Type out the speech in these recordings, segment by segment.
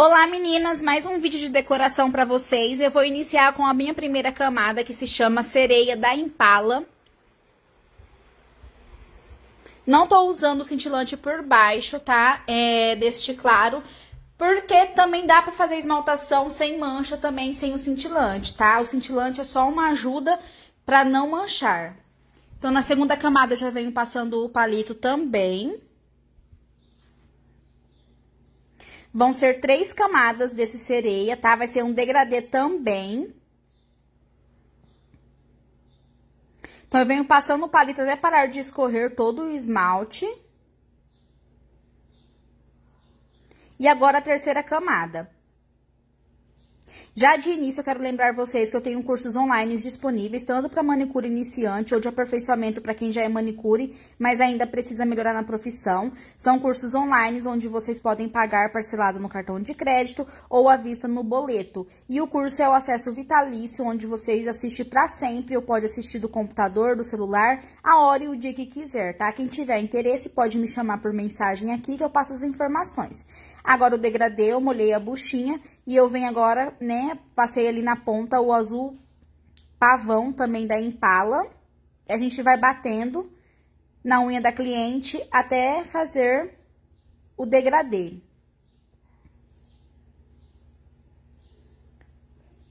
Olá meninas, mais um vídeo de decoração para vocês. Eu vou iniciar com a minha primeira camada que se chama Sereia da Impala. Não tô usando cintilante por baixo, tá? É, deste claro, porque também dá pra fazer esmaltação sem mancha também, sem o cintilante, tá? O cintilante é só uma ajuda pra não manchar. Então, na segunda camada, eu já venho passando o palito também. Vão ser três camadas desse sereia, tá? Vai ser um degradê também. Então, eu venho passando o palito até parar de escorrer todo o esmalte. E agora, a terceira camada. Já de início, eu quero lembrar vocês que eu tenho cursos online disponíveis, tanto para manicure iniciante ou de aperfeiçoamento para quem já é manicure, mas ainda precisa melhorar na profissão. São cursos online onde vocês podem pagar parcelado no cartão de crédito ou à vista no boleto. E o curso é o acesso vitalício, onde vocês assistem para sempre ou pode assistir do computador, do celular, a hora e o dia que quiser, tá? Quem tiver interesse pode me chamar por mensagem aqui que eu passo as informações. Agora o degradê, eu molhei a buchinha e eu venho agora, né, né? Passei ali na ponta o azul pavão também da Impala. E a gente vai batendo na unha da cliente até fazer o degradê.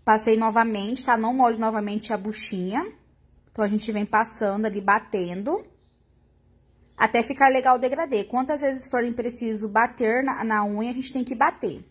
Passei novamente, tá? Não molho novamente a buchinha. Então, a gente vem passando ali, batendo. Até ficar legal o degradê. Quantas vezes forem preciso bater na, na unha, a gente tem que bater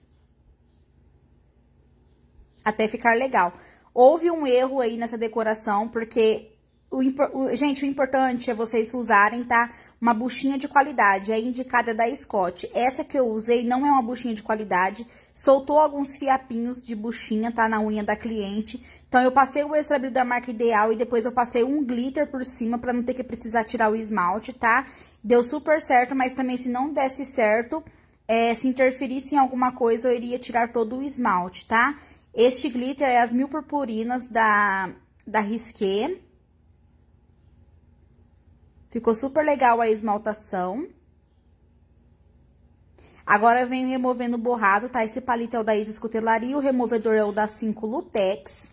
até ficar legal. Houve um erro aí nessa decoração, porque, o, o, gente, o importante é vocês usarem, tá? Uma buchinha de qualidade, a é indicada da Scott. Essa que eu usei não é uma buchinha de qualidade, soltou alguns fiapinhos de buchinha, tá? Na unha da cliente. Então, eu passei o extra brilho da marca Ideal e depois eu passei um glitter por cima pra não ter que precisar tirar o esmalte, tá? Deu super certo, mas também se não desse certo, é, se interferisse em alguma coisa, eu iria tirar todo o esmalte, tá? Tá? Este glitter é as mil purpurinas da, da Risqué. Ficou super legal a esmaltação. Agora eu venho removendo o borrado, tá? Esse palito é o da Isis Cutelaria, o removedor é o da 5 Lutex.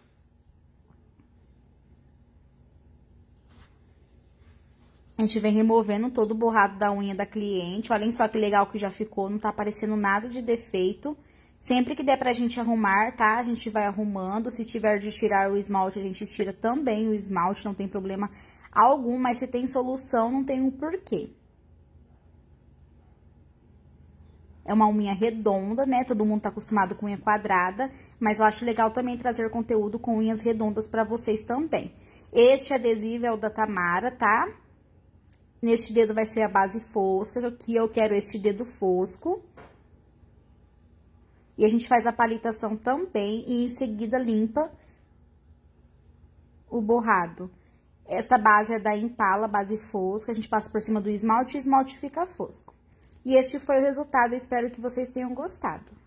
A gente vem removendo todo o borrado da unha da cliente. Olhem só que legal que já ficou, não tá aparecendo nada de defeito. Sempre que der pra gente arrumar, tá? A gente vai arrumando. Se tiver de tirar o esmalte, a gente tira também o esmalte, não tem problema algum. Mas se tem solução, não tem um porquê. É uma unha redonda, né? Todo mundo tá acostumado com unha quadrada, mas eu acho legal também trazer conteúdo com unhas redondas pra vocês também. Este adesivo é o da Tamara, tá? Neste dedo vai ser a base fosca, que eu quero este dedo fosco. E a gente faz a palitação também e em seguida limpa o borrado. Esta base é da Impala, base fosca, a gente passa por cima do esmalte e o esmalte fica fosco. E este foi o resultado, espero que vocês tenham gostado.